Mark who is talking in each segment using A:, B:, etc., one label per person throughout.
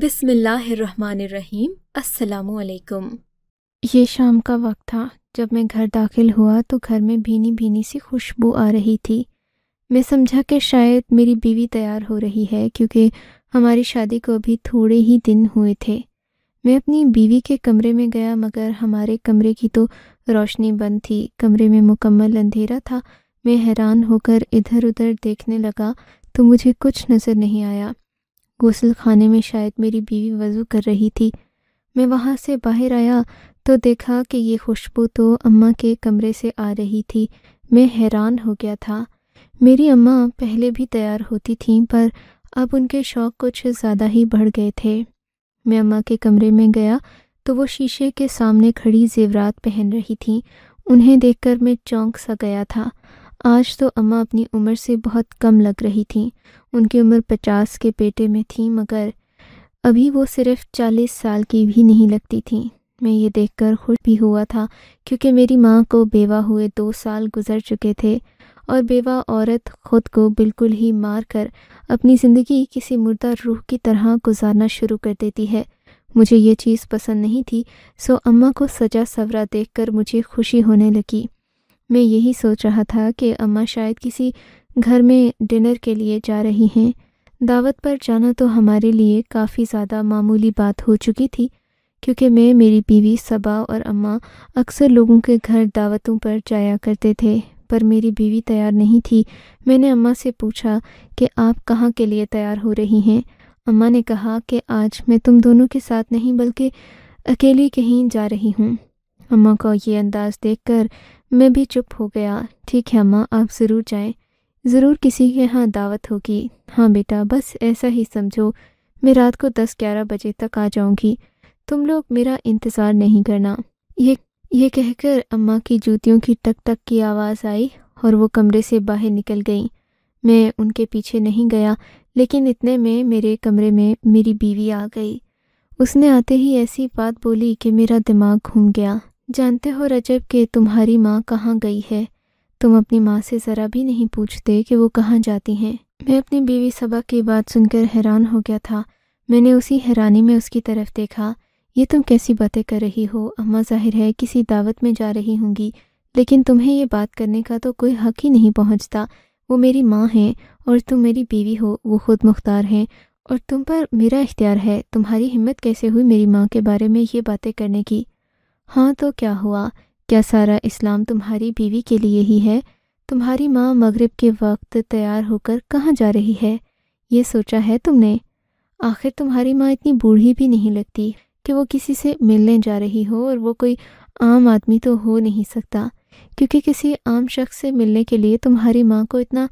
A: बिसमीम असलकुम ये शाम का वक्त था जब मैं घर दाखिल हुआ तो घर में भीनी भीनी सी खुशबू आ रही थी मैं समझा कि शायद मेरी बीवी तैयार हो रही है क्योंकि हमारी शादी को अभी थोड़े ही दिन हुए थे मैं अपनी बीवी के कमरे में गया मगर हमारे कमरे की तो रोशनी बंद थी कमरे में मुकम्मल अंधेरा था मैं हैरान होकर इधर उधर देखने लगा तो मुझे कुछ नज़र नहीं आया गोसल खाने में शायद मेरी बीवी वज़ू कर रही थी मैं वहाँ से बाहर आया तो देखा कि ये खुशबू तो अम्मा के कमरे से आ रही थी मैं हैरान हो गया था मेरी अम्मा पहले भी तैयार होती थीं पर अब उनके शौक़ कुछ ज़्यादा ही बढ़ गए थे मैं अम्मा के कमरे में गया तो वो शीशे के सामने खड़ी जेवरात पहन रही थीं उन्हें देखकर मैं चौंक सा गया था आज तो अम्मा अपनी उम्र से बहुत कम लग रही थीं उनकी उम्र पचास के बेटे में थी मगर अभी वो सिर्फ चालीस साल की भी नहीं लगती थी मैं ये देखकर खुश भी हुआ था क्योंकि मेरी माँ को बेवा हुए दो साल गुजर चुके थे और बेवा औरत ख़ुद को बिल्कुल ही मार कर अपनी ज़िंदगी किसी मुर्दा रूह की तरह गुजारना शुरू कर देती है मुझे ये चीज़ पसंद नहीं थी सो अम्मा को सजा सवरा देखकर मुझे खुशी होने लगी मैं यही सोच रहा था कि अम्मा शायद किसी घर में डिनर के लिए जा रही हैं दावत पर जाना तो हमारे लिए काफ़ी ज़्यादा मामूली बात हो चुकी थी क्योंकि मैं मेरी बीवी सबा और अम्मा अक्सर लोगों के घर दावतों पर जाया करते थे पर मेरी बीवी तैयार नहीं थी मैंने अम्मा से पूछा कि आप कहाँ के लिए तैयार हो रही हैं अम्मा ने कहा कि आज मैं तुम दोनों के साथ नहीं बल्कि अकेली कहीं जा रही हूँ अम्मा को ये अंदाज़ देखकर मैं भी चुप हो गया ठीक है अम्मा आप ज़रूर जाएं ज़रूर किसी के यहाँ दावत होगी हाँ बेटा बस ऐसा ही समझो मैं रात को दस ग्यारह बजे तक आ जाऊँगी तुम लोग मेरा इंतज़ार नहीं करना ये ये कहकर अम्मा की जूतियों की टक टक की आवाज़ आई और वो कमरे से बाहर निकल गई मैं उनके पीछे नहीं गया लेकिन इतने में मेरे कमरे में मेरी बीवी आ गई उसने आते ही ऐसी बात बोली कि मेरा दिमाग घूम गया जानते हो रजब कि तुम्हारी माँ कहाँ गई है तुम अपनी माँ से ज़रा भी नहीं पूछते कि वो कहाँ जाती हैं मैं अपनी बीवी सबक की बात सुनकर हैरान हो गया था मैंने उसी हैरानी में उसकी तरफ देखा ये तुम कैसी बातें कर रही हो अम्मा जाहिर है किसी दावत में जा रही होंगी लेकिन तुम्हें ये बात करने का तो कोई हक ही नहीं पहुँचता वो मेरी माँ हैं और तुम मेरी बीवी हो वो खुद मुख्तार हैं और तुम पर मेरा इख्तियार है तुम्हारी हिम्मत कैसे हुई मेरी माँ के बारे में ये बातें करने की हाँ तो क्या हुआ क्या सारा इस्लाम तुम्हारी बीवी के लिए ही है तुम्हारी माँ मगरिब के वक्त तैयार होकर कहाँ जा रही है ये सोचा है तुमने आखिर तुम्हारी माँ इतनी बूढ़ी भी नहीं लगती कि वो किसी से मिलने जा रही हो और वो कोई आम आदमी तो हो नहीं सकता क्योंकि किसी आम शख्स से मिलने के लिए तुम्हारी माँ को इतना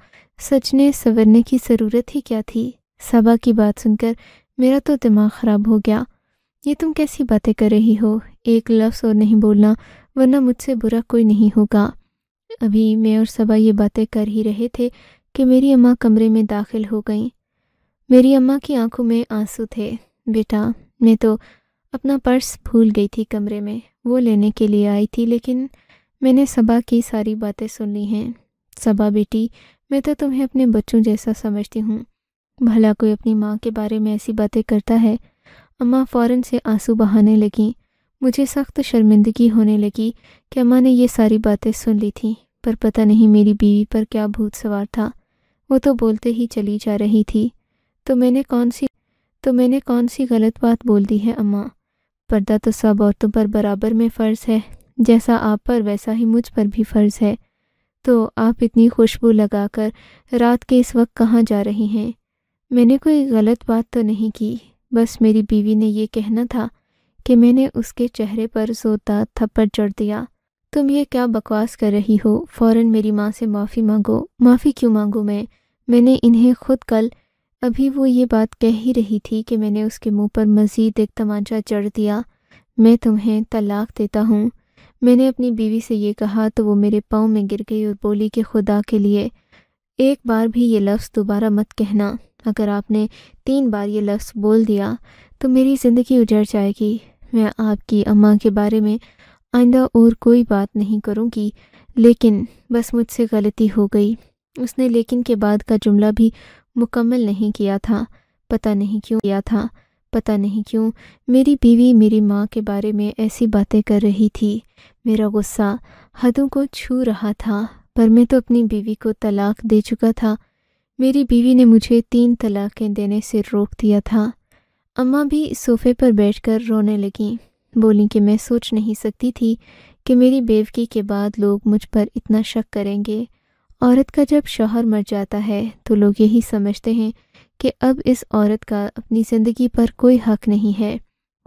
A: सचने सवरने की ज़रूरत ही क्या थी सबा की बात सुनकर मेरा तो दिमाग ख़राब हो गया ये तुम कैसी बातें कर रही हो एक लफ्स और नहीं बोलना वरना मुझसे बुरा कोई नहीं होगा अभी मैं और सबा ये बातें कर ही रहे थे कि मेरी अम्मा कमरे में दाखिल हो गईं मेरी अम्मा की आंखों में आंसू थे बेटा मैं तो अपना पर्स भूल गई थी कमरे में वो लेने के लिए आई थी लेकिन मैंने सबा की सारी बातें सुन ली हैं सबा बेटी मैं तो तुम्हें अपने बच्चों जैसा समझती हूँ भला कोई अपनी माँ के बारे में ऐसी बातें करता है अम्मा फ़ौरन से आंसू बहाने लगीं मुझे सख्त शर्मिंदगी होने लगी कि अम्मा ने ये सारी बातें सुन ली थी पर पता नहीं मेरी बीवी पर क्या भूत सवार था वो तो बोलते ही चली जा रही थी तो मैंने कौन सी तो मैंने कौन सी गलत बात बोल दी है अम्मा पर्दा तो सब औरतों पर बराबर में फ़र्ज़ है जैसा आप पर वैसा ही मुझ पर भी फ़र्ज़ है तो आप इतनी खुशबू लगाकर रात के इस वक्त कहाँ जा रही हैं मैंने कोई गलत बात तो नहीं की बस मेरी बीवी ने यह कहना था कि मैंने उसके चेहरे पर जोता थप्पड़ चढ़ दिया तुम ये क्या बकवास कर रही हो फौरन मेरी माँ से माफ़ी मांगो माफ़ी क्यों मांगू मैं मैंने इन्हें खुद कल अभी वो ये बात कह ही रही थी कि मैंने उसके मुंह पर मज़ीद एक तमाचा चढ़ दिया मैं तुम्हें तलाक देता हूँ मैंने अपनी बीवी से ये कहा तो वो मेरे पाँव में गिर गई और बोली कि खुदा के लिए एक बार भी ये लफ्ज़ दोबारा मत कहना अगर आपने तीन बार ये लफ्ज़ बोल दिया तो मेरी ज़िंदगी उजड़ जाएगी मैं आपकी अम्मा के बारे में आइंदा और कोई बात नहीं करूँगी लेकिन बस मुझसे गलती हो गई उसने लेकिन के बाद का जुमला भी मुकम्मल नहीं किया था पता नहीं क्यों किया था पता नहीं क्यों मेरी बीवी मेरी माँ के बारे में ऐसी बातें कर रही थी मेरा गुस्सा हदों को छू रहा था पर मैं तो अपनी बीवी को तलाक दे चुका था मेरी बीवी ने मुझे तीन तलाक़ें देने से रोक दिया था अम्मा भी सोफे पर बैठकर रोने लगीं बोली कि मैं सोच नहीं सकती थी कि मेरी बेवकी के बाद लोग मुझ पर इतना शक करेंगे औरत का जब शोहर मर जाता है तो लोग यही समझते हैं कि अब इस औरत का अपनी ज़िंदगी पर कोई हक नहीं है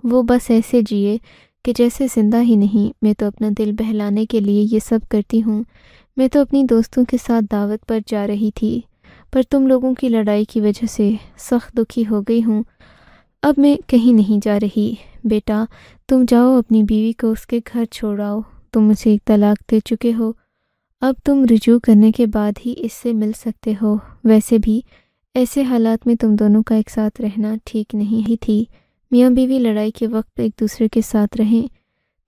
A: वो बस ऐसे जिए कि जैसे ज़िंदा ही नहीं मैं तो अपना दिल बहलाने के लिए ये सब करती हूँ मैं तो अपनी दोस्तों के साथ दावत पर जा रही थी पर तुम लोगों की लड़ाई की वजह से सख्त दुखी हो गई हूँ अब मैं कहीं नहीं जा रही बेटा तुम जाओ अपनी बीवी को उसके घर छोड़ आओ तुम मुझे एक तलाक दे चुके हो अब तुम रुजू करने के बाद ही इससे मिल सकते हो वैसे भी ऐसे हालात में तुम दोनों का एक साथ रहना ठीक नहीं ही थी मियाँ बीवी लड़ाई के वक्त एक दूसरे के साथ रहें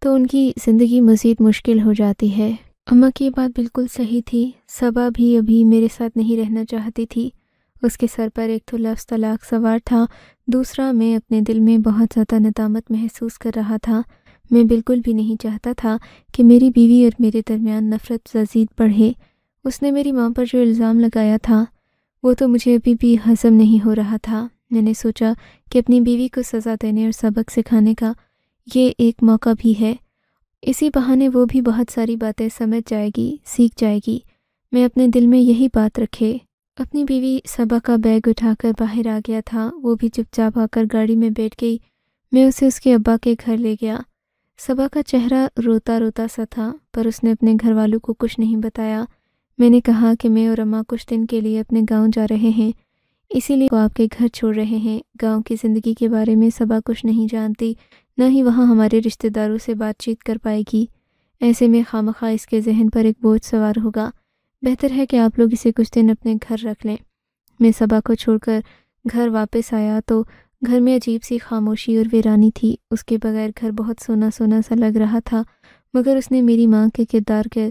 A: तो उनकी ज़िंदगी मज़ीद मुश्किल हो जाती है अम्मा की बात बिल्कुल सही थी सबा भी अभी मेरे साथ नहीं रहना चाहती थी उसके सर पर एक तो लफ्ज़ तलाक सवार था दूसरा मैं अपने दिल में बहुत ज़्यादा नदामत महसूस कर रहा था मैं बिल्कुल भी नहीं चाहता था कि मेरी बीवी और मेरे दरमियान नफ़रत जजीद बढ़े उसने मेरी माँ पर जो इल्ज़ाम लगाया था वो तो मुझे अभी भी हज़म नहीं हो रहा था मैंने सोचा कि अपनी बीवी को सज़ा देने और सबक सिखाने का ये एक मौका भी है इसी बहाने वो भी बहुत सारी बातें समझ जाएगी सीख जाएगी मैं अपने दिल में यही बात रखे अपनी बीवी सबा का बैग उठाकर बाहर आ गया था वो भी चुपचाप आकर गाड़ी में बैठ गई मैं उसे उसके अब्बा के घर ले गया सबा का चेहरा रोता रोता सा था पर उसने अपने घर वालों को कुछ नहीं बताया मैंने कहा कि मैं और अम्मा कुछ दिन के लिए अपने गांव जा रहे हैं इसीलिए वो आपके घर छोड़ रहे हैं गांव की ज़िंदगी के बारे में सबा कुछ नहीं जानती न ही वहाँ हमारे रिश्तेदारों से बातचीत कर पाएगी ऐसे में खामखा इसके जहन पर एक बोझ सवार होगा बेहतर है कि आप लोग इसे कुछ दिन अपने घर रख लें मैं सबा को छोड़कर घर वापस आया तो घर में अजीब सी खामोशी और वीरानी थी उसके बगैर घर बहुत सोना सोना सा लग रहा था मगर उसने मेरी माँ के किरदार के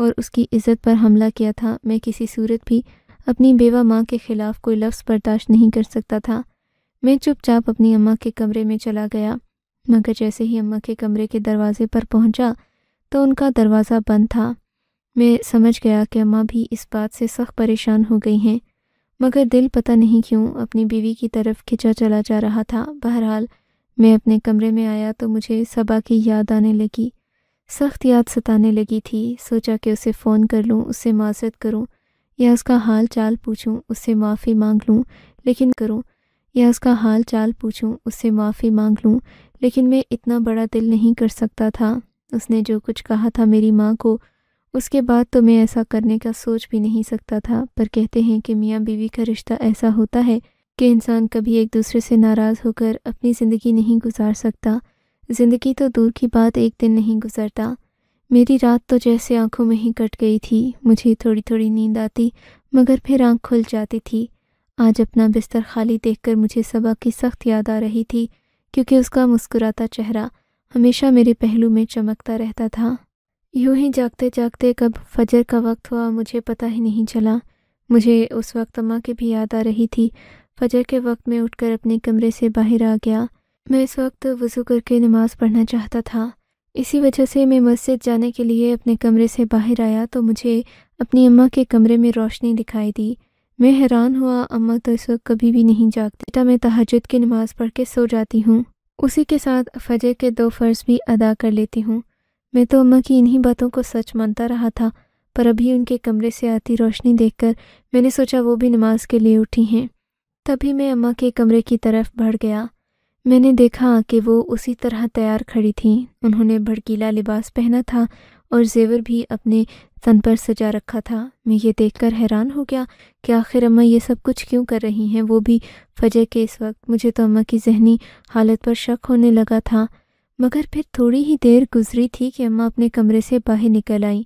A: और उसकी इज़्ज़त पर हमला किया था मैं किसी सूरत भी अपनी बेवा माँ के ख़िलाफ़ कोई लफ्ज़ बर्दाश्त नहीं कर सकता था मैं चुपचाप अपनी अम्मा के कमरे में चला गया मगर जैसे ही अम्मा के कमरे के दरवाज़े पर पहुंचा तो उनका दरवाज़ा बंद था मैं समझ गया कि अम्मा भी इस बात से सख्त परेशान हो गई हैं मगर दिल पता नहीं क्यों अपनी बीवी की तरफ खिंचा चला जा रहा था बहरहाल मैं अपने कमरे में आया तो मुझे सबा की याद आने लगी सख्त याद सताने लगी थी सोचा कि उसे फ़ोन कर लूँ उससे माजरत करूँ या उसका हाल चाल पूछूँ उससे माफ़ी मांग लूँ लेकिन करूँ या उसका हाल चाल पूछूँ उससे माफ़ी मांग लूँ लेकिन मैं इतना बड़ा दिल नहीं कर सकता था उसने जो कुछ कहा था मेरी माँ को उसके बाद तो मैं ऐसा करने का सोच भी नहीं सकता था पर कहते हैं कि मियाँ बीवी का रिश्ता ऐसा होता है कि इंसान कभी एक दूसरे से नाराज़ होकर अपनी ज़िंदगी नहीं गुजार सकता ज़िंदगी तो दूर की बात एक दिन नहीं गुजरता मेरी रात तो जैसे आंखों में ही कट गई थी मुझे थोड़ी थोड़ी नींद आती मगर फिर आंख खुल जाती थी आज अपना बिस्तर खाली देखकर मुझे सबा की सख्त याद आ रही थी क्योंकि उसका मुस्कुराता चेहरा हमेशा मेरे पहलू में चमकता रहता था यूं ही जागते जागते कब फजर का वक्त हुआ मुझे पता ही नहीं चला मुझे उस वक्त अम्मा की भी याद आ रही थी फजर के वक्त में उठकर अपने कमरे से बाहर आ गया मैं इस वक्त वज़ू करके नमाज़ पढ़ना चाहता था इसी वजह से मैं मस्जिद जाने के लिए अपने कमरे से बाहर आया तो मुझे अपनी अम्मा के कमरे में रोशनी दिखाई दी मैं हैरान हुआ अम्मा तो इस वक्त कभी भी नहीं जागती बेटा मैं तहजद की नमाज़ पढ़ के सो जाती हूँ उसी के साथ फजर के दो फ़र्ज़ भी अदा कर लेती हूँ मैं तो अम्मा की इन्हीं बातों को सच मानता रहा था पर अभी उनके कमरे से आती रोशनी देखकर मैंने सोचा वो भी नमाज के लिए उठी हैं तभी मैं अम्मा के कमरे की तरफ बढ़ गया मैंने देखा कि वो उसी तरह तैयार खड़ी थी उन्होंने भड़कीला लिबास पहना था और जेवर भी अपने तन पर सजा रखा था मैं ये देखकर हैरान हो गया कि आखिर अम्मा ये सब कुछ क्यों कर रही हैं वो भी फजर के इस वक्त मुझे तो अम्मा की जहनी हालत पर शक होने लगा था मगर फिर थोड़ी ही देर गुजरी थी कि अम्मा अपने कमरे से बाहर निकल आईं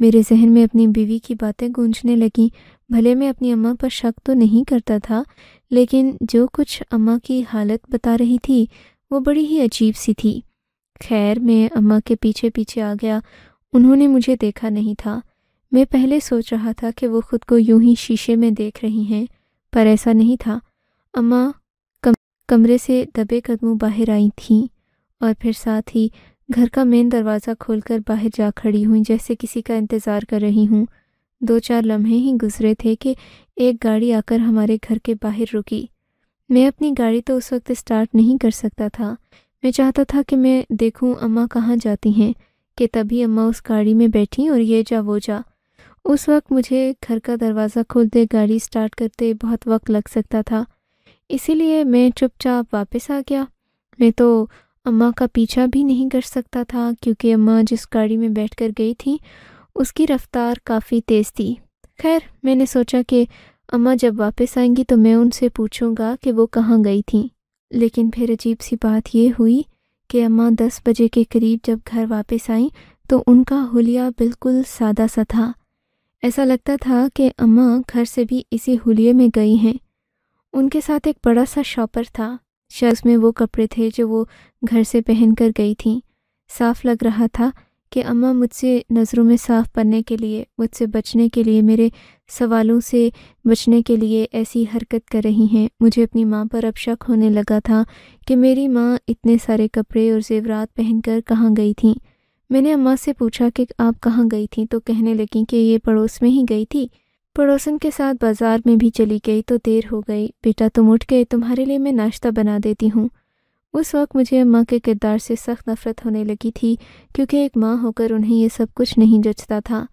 A: मेरे जहन में अपनी बीवी की बातें गूंजने लगीं भले मैं अपनी अम्मा पर शक तो नहीं करता था लेकिन जो कुछ अम्मा की हालत बता रही थी वो बड़ी ही अजीब सी थी खैर मैं अम्मा के पीछे पीछे आ गया उन्होंने मुझे देखा नहीं था मैं पहले सोच रहा था कि वो खुद को यूं ही शीशे में देख रही हैं पर ऐसा नहीं था अम्मा कम, कमरे से दबे कदमों बाहर आई थीं और फिर साथ ही घर का मेन दरवाज़ा खोलकर बाहर जा खड़ी हुई जैसे किसी का इंतज़ार कर रही हूँ दो चार लम्हे ही गुजरे थे कि एक गाड़ी आकर हमारे घर के बाहर रुकी मैं अपनी गाड़ी तो उस वक्त स्टार्ट नहीं कर सकता था मैं चाहता था कि मैं देखूं अम्मा कहाँ जाती हैं कि तभी अम्मा उस गाड़ी में बैठी और ये जा वो जा उस वक्त मुझे घर का दरवाज़ा खोलते गाड़ी स्टार्ट करते बहुत वक्त लग सकता था इसीलिए मैं चुपचाप वापस आ गया मैं तो अम्मा का पीछा भी नहीं कर सकता था क्योंकि अम्मा जिस गाड़ी में बैठ कर गई थी उसकी रफ़्तार काफ़ी तेज़ थी खैर मैंने सोचा कि अम्मा जब वापस आएंगी तो मैं उनसे पूछूंगा कि वो कहाँ गई थी लेकिन फिर अजीब सी बात यह हुई कि अम्मा दस बजे के करीब जब घर वापस आईं तो उनका हुलिया बिल्कुल सादा सा था ऐसा लगता था कि अम्मा घर से भी इसी हुलिये में गई हैं उनके साथ एक बड़ा सा शॉपर था शख्स में वो कपड़े थे जो वो घर से पहन कर गई थी साफ लग रहा था कि अम्मा मुझसे नज़रों में साफ पड़ने के लिए मुझसे बचने के लिए मेरे सवालों से बचने के लिए ऐसी हरकत कर रही हैं मुझे अपनी माँ पर अब शक होने लगा था कि मेरी माँ इतने सारे कपड़े और जेवरात पहनकर कहाँ गई थी मैंने अम्मा से पूछा कि आप कहाँ गई थी तो कहने लगी कि ये पड़ोस में ही गई थी पड़ोसन के साथ बाजार में भी चली गई तो देर हो गई बेटा तुम उठ गए तुम्हारे लिए मैं नाश्ता बना देती हूँ उस वक्त मुझे अम्मा के किरदार से सख्त नफरत होने लगी थी क्योंकि एक माँ होकर उन्हें यह सब कुछ नहीं जचता था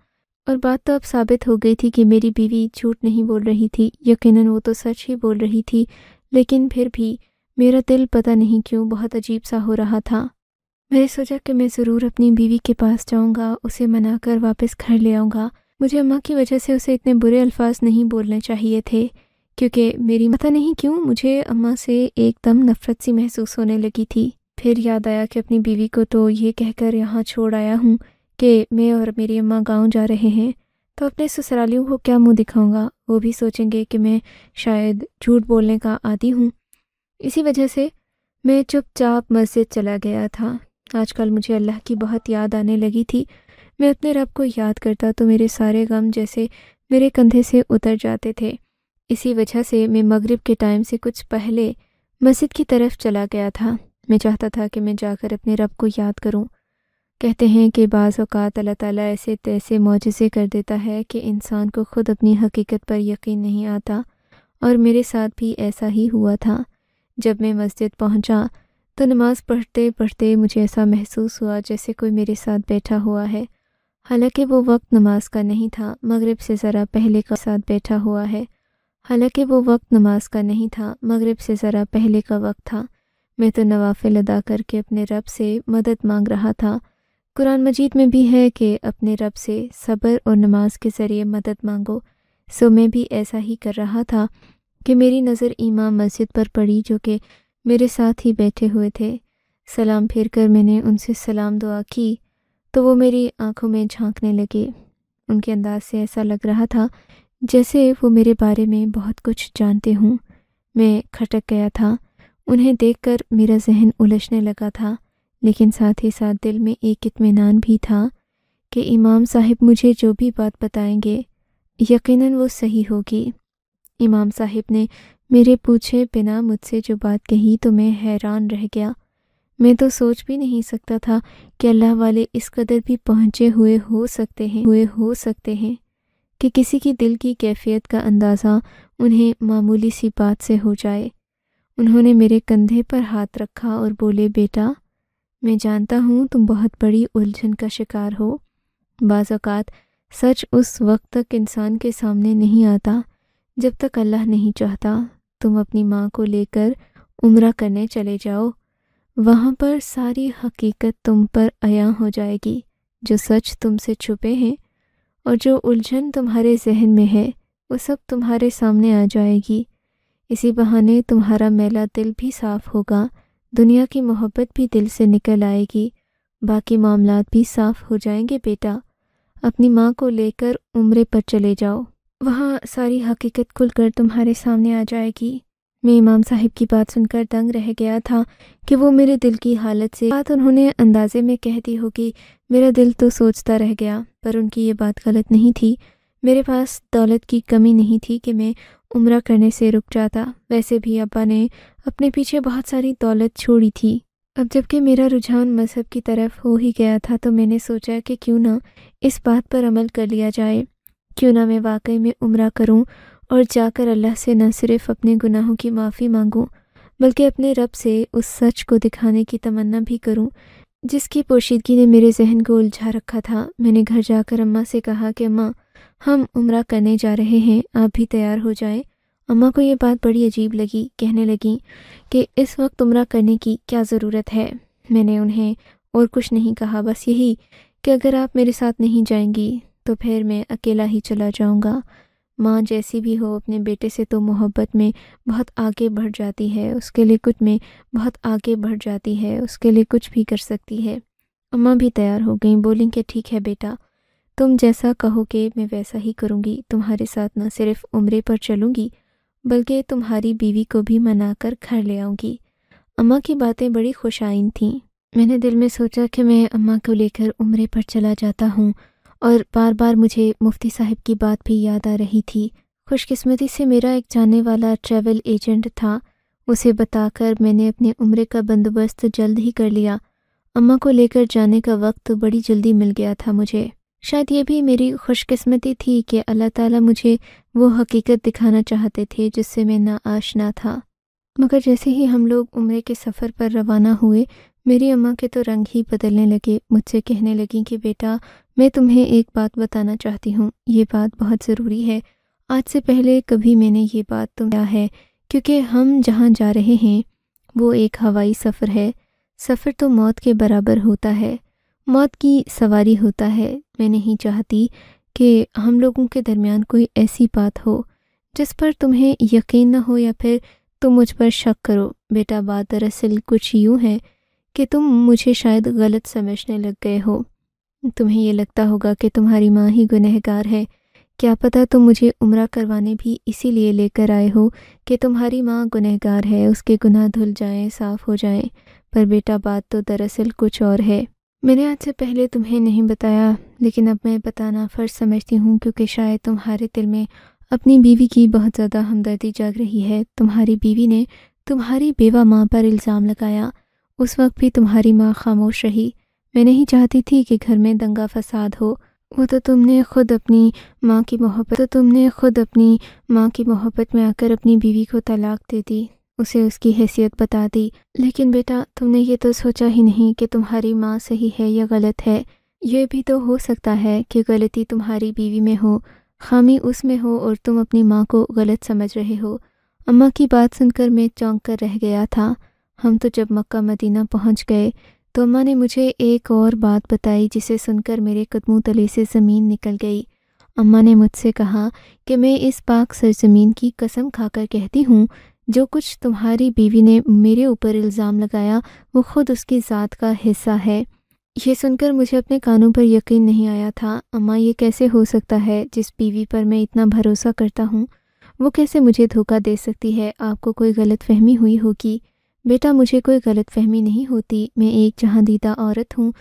A: और बात तो अब साबित हो गई थी कि मेरी बीवी झूठ नहीं बोल रही थी यकीनन वो तो सच ही बोल रही थी लेकिन फिर भी मेरा दिल पता नहीं क्यों बहुत अजीब सा हो रहा था मैंने सोचा कि मैं ज़रूर अपनी बीवी के पास जाऊँगा उसे मनाकर वापस घर ले आऊँगा मुझे अम्मा की वजह से उसे इतने बुरे अल्फाज नहीं बोलने चाहिए थे क्योंकि मेरी पता नहीं क्यों मुझे अम्मा से एकदम नफ़रत सी महसूस होने लगी थी फिर याद आया कि अपनी बीवी को तो ये कहकर यहाँ छोड़ आया हूँ कि मैं और मेरी अम्मा गांव जा रहे हैं तो अपने ससुरालियों को क्या मुंह दिखाऊंगा वो भी सोचेंगे कि मैं शायद झूठ बोलने का आदी हूँ इसी वजह से मैं चुपचाप मस्जिद चला गया था आजकल मुझे अल्लाह की बहुत याद आने लगी थी मैं अपने रब को याद करता तो मेरे सारे गम जैसे मेरे कंधे से उतर जाते थे इसी वजह से मैं मगरिब के टाइम से कुछ पहले मस्जिद की तरफ चला गया था मैं चाहता था कि मैं जाकर अपने रब को याद करूं। कहते हैं कि बाज़ अल्लाह ताला ऐसे तैसे मुजज़े कर देता है कि इंसान को ख़ुद अपनी हकीकत पर यकीन नहीं आता और मेरे साथ भी ऐसा ही हुआ था जब मैं मस्जिद पहुंचा तो नमाज़ पढ़ते पढ़ते मुझे ऐसा महसूस हुआ जैसे कोई मेरे साथ बैठा हुआ है हालांकि वो वक्त नमाज का नहीं था मगरिब से ज़रा पहले का साथ बैठा हुआ है हालांकि वो वक्त नमाज का नहीं था मगरिब से ज़रा पहले का वक्त था मैं तो नवाफिल अदा करके अपने रब से मदद मांग रहा था कुरान मजीद में भी है कि अपने रब से सब्र और नमाज के ज़रिए मदद मांगो सो मैं भी ऐसा ही कर रहा था कि मेरी नज़र इमाम मस्जिद पर पड़ी जो कि मेरे साथ ही बैठे हुए थे सलाम फेर कर मैंने उनसे सलाम दुआ की तो वो मेरी आंखों में झांकने लगे उनके अंदाज से ऐसा लग रहा था जैसे वो मेरे बारे में बहुत कुछ जानते हूँ मैं खटक गया था उन्हें देखकर मेरा जहन उलझने लगा था लेकिन साथ ही साथ दिल में एक इतमान भी था कि इमाम साहब मुझे जो भी बात बताएंगे यकीनन वो सही होगी इमाम साहब ने मेरे पूछे बिना मुझसे जो बात कही तो मैं हैरान रह गया मैं तो सोच भी नहीं सकता था कि अल्लाह वाले इस कदर भी पहुँचे हुए हो सकते हैं हुए हो सकते हैं कि किसी की दिल की कैफियत का अंदाज़ा उन्हें मामूली सी बात से हो जाए उन्होंने मेरे कंधे पर हाथ रखा और बोले बेटा मैं जानता हूँ तुम बहुत बड़ी उलझन का शिकार हो बाज़ात सच उस वक्त तक इंसान के सामने नहीं आता जब तक अल्लाह नहीं चाहता तुम अपनी माँ को लेकर उम्र करने चले जाओ वहाँ पर सारी हकीकत तुम पर आया हो जाएगी जो सच तुमसे छुपे हैं और जो उलझन तुम्हारे जहन में है वो सब तुम्हारे सामने आ जाएगी इसी बहाने तुम्हारा मेला दिल भी साफ़ होगा दुनिया की मोहब्बत भी दिल से निकल आएगी बाकी मामला भी साफ़ हो जाएंगे बेटा अपनी माँ को लेकर उम्र पर चले जाओ वहाँ सारी हकीकत खुलकर तुम्हारे सामने आ जाएगी मैं इमाम साहिब की बात सुनकर दंग रह गया था कि वो मेरे दिल की हालत से बात उन्होंने अंदाजे में कह दी होगी मेरा दिल तो सोचता रह गया पर उनकी ये बात गलत नहीं थी मेरे पास दौलत की कमी नहीं थी कि मैं उम्र करने से रुक जाता वैसे भी अब्बा ने अपने पीछे बहुत सारी दौलत छोड़ी थी अब जबकि मेरा रुझान मज़हब की तरफ हो ही गया था तो मैंने सोचा कि क्यों ना इस बात पर अमल कर लिया जाए क्यों ना मैं वाकई में उम्र करूँ और जाकर अल्लाह से न सिर्फ अपने गुनाहों की माफ़ी मांगूँ बल्कि अपने रब से उस सच को दिखाने की तमन्ना भी करूँ जिसकी पोशीदगी ने मेरे जहन को उलझा रखा था मैंने घर जाकर अम्मा से कहा कि अम्मा हम उम्र करने जा रहे हैं आप भी तैयार हो जाएं अम्मा को ये बात बड़ी अजीब लगी कहने लगी कि इस वक्त उम्र करने की क्या ज़रूरत है मैंने उन्हें और कुछ नहीं कहा बस यही कि अगर आप मेरे साथ नहीं जाएंगी तो फिर मैं अकेला ही चला जाऊँगा माँ जैसी भी हो अपने बेटे से तो मोहब्बत में बहुत आगे बढ़ जाती है उसके लिए कुछ में बहुत आगे बढ़ जाती है उसके लिए कुछ भी कर सकती है अम्मा भी तैयार हो गई बोलें कि ठीक है बेटा तुम जैसा कहोगे मैं वैसा ही करूँगी तुम्हारे साथ न सिर्फ उम्र पर चलूँगी बल्कि तुम्हारी बीवी को भी मना कर घर ले आऊँगी अम्मा की बातें बड़ी खुशाइन थीं मैंने दिल में सोचा कि मैं अम्मा को लेकर उम्र पर चला जाता हूँ और बार बार मुझे मुफ्ती साहब की बात भी याद आ रही थी खुशकिस्मती से मेरा एक जाने वाला ट्रैवल एजेंट था उसे बताकर मैंने अपने उम्र का बंदोबस्त जल्द ही कर लिया अम्मा को लेकर जाने का वक्त बड़ी जल्दी मिल गया था मुझे शायद ये भी मेरी खुशकिस्मती थी कि अल्लाह ताला मुझे वो हकीकत दिखाना चाहते थे जिससे मैं ना आश ना था मगर जैसे ही हम लोग उम्र के सफ़र पर रवाना हुए मेरी अम्मा के तो रंग ही बदलने लगे मुझसे कहने लगी कि बेटा मैं तुम्हें एक बात बताना चाहती हूँ ये बात बहुत ज़रूरी है आज से पहले कभी मैंने ये बात तो क्या है क्योंकि हम जहाँ जा रहे हैं वो एक हवाई सफ़र है सफ़र तो मौत के बराबर होता है मौत की सवारी होता है मैं नहीं चाहती कि हम लोगों के दरमियान कोई ऐसी बात हो जिस पर तुम्हें यकीन ना हो या फिर तुम मुझ पर शक करो बेटा बात दरअसल कुछ यूँ है कि तुम मुझे शायद गलत समझने लग गए हो तुम्हें यह लगता होगा कि तुम्हारी माँ ही गुनहगार है क्या पता तुम मुझे उम्र करवाने भी इसीलिए लेकर आए हो कि तुम्हारी माँ गुनहगार है उसके गुनाह धुल जाए साफ़ हो जाए पर बेटा बात तो दरअसल कुछ और है मैंने आज से पहले तुम्हें नहीं बताया लेकिन अब मैं बताना फ़र्ज समझती हूँ क्योंकि शायद तुम्हारे दिल में अपनी बीवी की बहुत ज़्यादा हमदर्दी जाग रही है तुम्हारी बीवी ने तुम्हारी बेवा माँ पर इल्ज़ाम लगाया उस वक्त भी तुम्हारी माँ खामोश रही मैं नहीं चाहती थी कि घर में दंगा फसाद हो वो तो तुमने खुद अपनी माँ की मोहब्बत तो तुमने खुद अपनी माँ की मोहब्बत में आकर अपनी बीवी को तलाक दे दी उसे उसकी हैसियत बता दी लेकिन बेटा तुमने ये तो सोचा ही नहीं कि तुम्हारी माँ सही है या गलत है ये भी तो हो सकता है कि गलती तुम्हारी बीवी में हो खामी उसमें हो और तुम अपनी माँ को गलत समझ रहे हो अम्मा की बात सुनकर मैं चौंक कर रह गया था हम तो जब मक्का मदीना पहुंच गए तो अम्मा ने मुझे एक और बात बताई जिसे सुनकर मेरे कदमों तले से ज़मीन निकल गई अम्मा ने मुझसे कहा कि मैं इस पाक सरजमीन की कसम खाकर कहती हूँ जो कुछ तुम्हारी बीवी ने मेरे ऊपर इल्ज़ाम लगाया वो ख़ुद उसकी ज़ात का हिस्सा है यह सुनकर मुझे अपने कानों पर यकीन नहीं आया था अम्मा ये कैसे हो सकता है जिस बीवी पर मैं इतना भरोसा करता हूँ वो कैसे मुझे धोखा दे सकती है आपको कोई गलत फहमी हुई होगी बेटा मुझे कोई गलत फहमी नहीं होती मैं एक दीदा औरत हूँ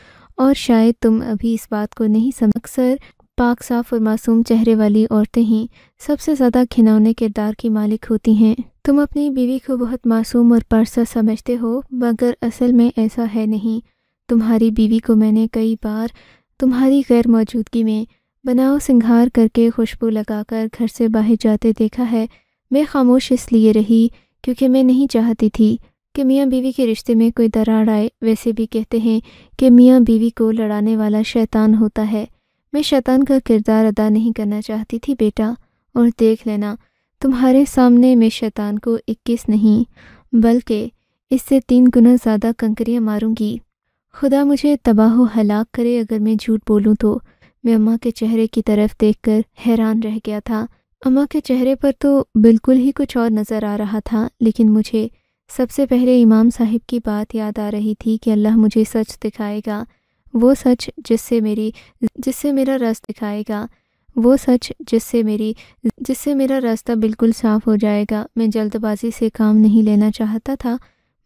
A: और शायद तुम अभी इस बात को नहीं समझ अक्सर पाक साफ और मासूम चेहरे वाली औरतें ही सबसे ज़्यादा घिनौने किरदार की मालिक होती हैं तुम अपनी बीवी को बहुत मासूम और पारसा समझते हो मगर असल में ऐसा है नहीं तुम्हारी बीवी को मैंने कई बार तुम्हारी गैर मौजूदगी में बनाओ सिंगार करके खुशबू लगाकर घर से बाहर जाते देखा है मैं खामोश इसलिए रही क्योंकि मैं नहीं चाहती थी कि मियाँ बीवी के रिश्ते में कोई दरार आए वैसे भी कहते हैं कि मियाँ बीवी को लड़ाने वाला शैतान होता है मैं शैतान का किरदार अदा नहीं करना चाहती थी बेटा और देख लेना तुम्हारे सामने मैं शैतान को इक्कीस नहीं बल्कि इससे तीन गुना ज़्यादा कंकरियाँ मारूंगी खुदा मुझे तबाह हलाक करे अगर मैं झूठ बोलूँ तो मैं अम्मा के चेहरे की तरफ कर हैरान रह गया था अम्मा के चेहरे पर तो बिल्कुल ही कुछ और नज़र आ रहा था लेकिन मुझे सबसे पहले इमाम साहिब की बात याद आ रही थी कि अल्लाह मुझे सच दिखाएगा वो सच जिससे मेरी जिससे मेरा रस दिखाएगा वो सच जिससे मेरी जिससे मेरा रास्ता बिल्कुल साफ हो जाएगा मैं जल्दबाजी से काम नहीं लेना चाहता था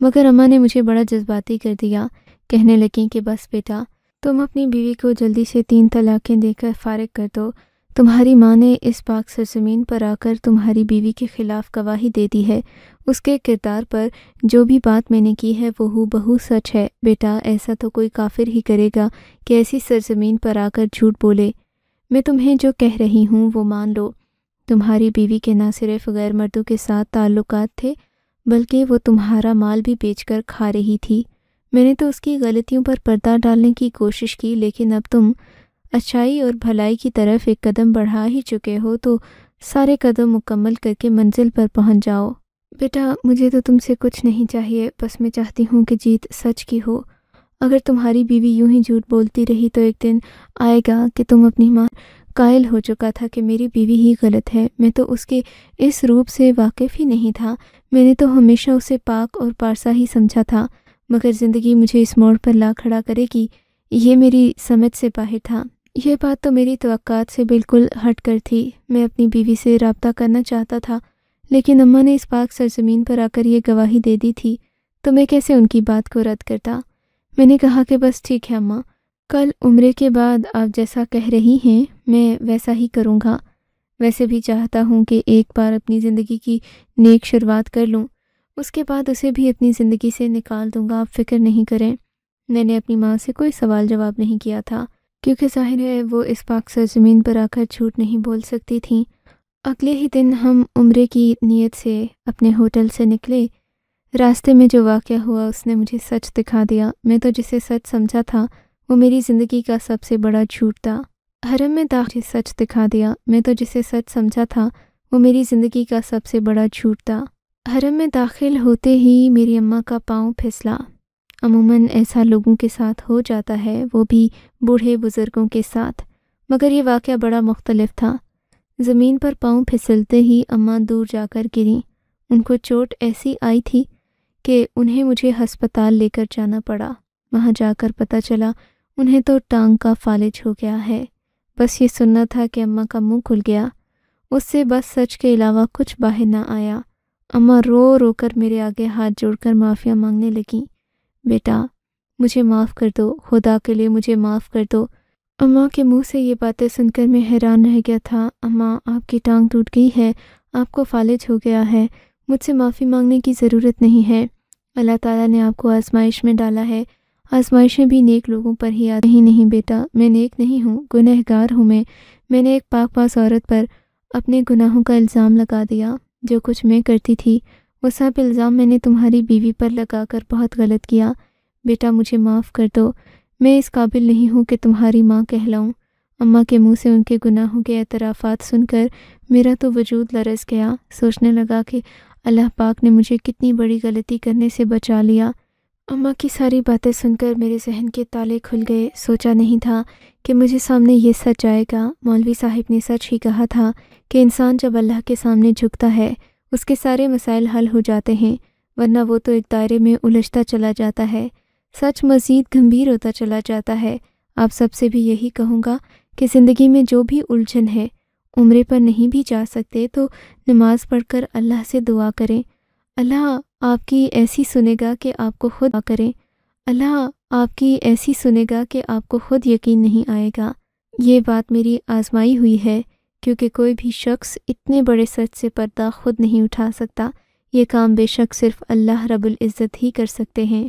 A: मगर अम्मा ने मुझे बड़ा जज्बाती कर दिया कहने लगी कि बस बेटा तुम अपनी बीवी को जल्दी से तीन तलाक़ें देकर फारग कर दो तुम्हारी माँ ने इस पाक सरजमीन पर आकर तुम्हारी बीवी के ख़िलाफ़ गवाही दे दी है उसके किरदार पर जो भी बात मैंने की है वह हु बहू सच है बेटा ऐसा तो कोई काफिर ही करेगा कि ऐसी सरजमीन पर आकर झूठ बोले मैं तुम्हें जो कह रही हूँ वो मान लो तुम्हारी बीवी के ना सिर्फ गैर मर्दों के साथ ताल्लुक थे बल्कि वो तुम्हारा माल भी बेचकर खा रही थी मैंने तो उसकी गलतियों पर पर्दा डालने की कोशिश की लेकिन अब तुम अच्छाई और भलाई की तरफ एक कदम बढ़ा ही चुके हो तो सारे कदम मुकम्मल करके मंजिल पर पहुंच जाओ बेटा मुझे तो तुमसे कुछ नहीं चाहिए बस मैं चाहती हूँ कि जीत सच की हो अगर तुम्हारी बीवी यूं ही झूठ बोलती रही तो एक दिन आएगा कि तुम अपनी माँ कायल हो चुका था कि मेरी बीवी ही गलत है मैं तो उसके इस रूप से वाकिफ़ ही नहीं था मैंने तो हमेशा उसे पाक और पारसा ही समझा था मगर ज़िंदगी मुझे इस मोड़ पर ला खड़ा करेगी ये मेरी समझ से बाहर था यह बात तो मेरी तो से बिल्कुल हट कर थी मैं अपनी बीवी से रबता करना चाहता था लेकिन अम्मा ने इस पाक सरजमीन पर आकर यह गवाही दे दी थी तो मैं कैसे उनकी बात को रद्द करता मैंने कहा कि बस ठीक है अम्मा कल उम्र के बाद आप जैसा कह रही हैं मैं वैसा ही करूँगा वैसे भी चाहता हूँ कि एक बार अपनी ज़िंदगी की नेक शुरुआत कर लूँ उसके बाद उसे भी अपनी ज़िंदगी से निकाल दूँगा आप फिक्र नहीं करें मैंने अपनी माँ से कोई सवाल जवाब नहीं किया था क्योंकि जाहिर है वो इस पाक सरजमीन पर आकर झूठ नहीं बोल सकती थी अगले ही दिन हम उम्र की नीयत से अपने होटल से निकले रास्ते में जो वाक़ हुआ उसने मुझे सच दिखा दिया मैं तो जिसे सच समझा था वो मेरी ज़िंदगी का सबसे बड़ा झूठ था हरम में दाखिल सच दिखा दिया मैं तो जिसे सच समझा था वो मेरी ज़िंदगी का सबसे बड़ा झूठ था हरम में दाखिल होते ही मेरी अम्मा का पाँव फिसला अमूमन ऐसा लोगों के साथ हो जाता है वो भी बूढ़े बुज़ुर्गों के साथ मगर ये वाक़ बड़ा मुख्तलफ था ज़मीन पर पाँव फिसलते ही अम्मा दूर जाकर गिरी उनको चोट ऐसी आई थी कि उन्हें मुझे हस्पताल लेकर जाना पड़ा वहाँ जाकर पता चला उन्हें तो टांग का फालिज हो गया है बस ये सुनना था कि अम्मा का मुंह खुल गया उससे बस सच के अलावा कुछ बाहर ना आया अम्मा रो रो कर मेरे आगे हाथ जोड़कर माफ़िया मांगने लगी बेटा मुझे माफ़ कर दो खुदा के लिए मुझे माफ़ कर दो अम्मा के मुंह से ये बातें सुनकर मैं हैरान रह गया था अम्मा आपकी टांग टूट गई है आपको फालिज हो गया है मुझसे माफ़ी मांगने की ज़रूरत नहीं है अल्लाह ताला ने आपको आजमाइश में डाला है आजमाइशें भी नेक लोगों पर ही आती ही नहीं बेटा मैं नेक नहीं हूँ गुनहगार हूँ मैं मैंने एक पाक पास औरत पर अपने गुनाहों का इल्ज़ाम लगा दिया जो कुछ मैं करती थी वो सब इल्ज़ाम मैंने तुम्हारी बीवी पर लगा कर बहुत गलत किया बेटा मुझे माफ़ कर दो मैं इस काबिल नहीं हूँ कि तुम्हारी माँ कहलाऊँ अम्मा के मुंह से उनके गुनाहों के एतराफ़ात सुनकर मेरा तो वजूद लरस गया सोचने लगा कि अल्लाह पाक ने मुझे कितनी बड़ी गलती करने से बचा लिया अम्मा की सारी बातें सुनकर मेरे जहन के ताले खुल गए सोचा नहीं था कि मुझे सामने ये सच आएगा मौलवी साहिब ने सच ही कहा था कि इंसान जब अल्लाह के सामने झुकता है उसके सारे मसाइल हल हो जाते हैं वरना वो तो एक दायरे में उलझता चला जाता है सच मजीद गंभीर होता चला जाता है आप सबसे भी यही कहूँगा कि ज़िंदगी में जो भी उलझन है उम्र पर नहीं भी जा सकते तो नमाज़ पढ़कर अल्लाह से दुआ करें अल्लाह आपकी ऐसी सुनेगा कि आपको खुद करें अल्लाह आपकी ऐसी सुनेगा कि आपको खुद यकीन नहीं आएगा ये बात मेरी आजमाई हुई है क्योंकि कोई भी शख्स इतने बड़े सच से पर्दा खुद नहीं उठा सकता ये काम बेशक सिर्फ़ अल्लाह रबुल्ज़त ही कर सकते हैं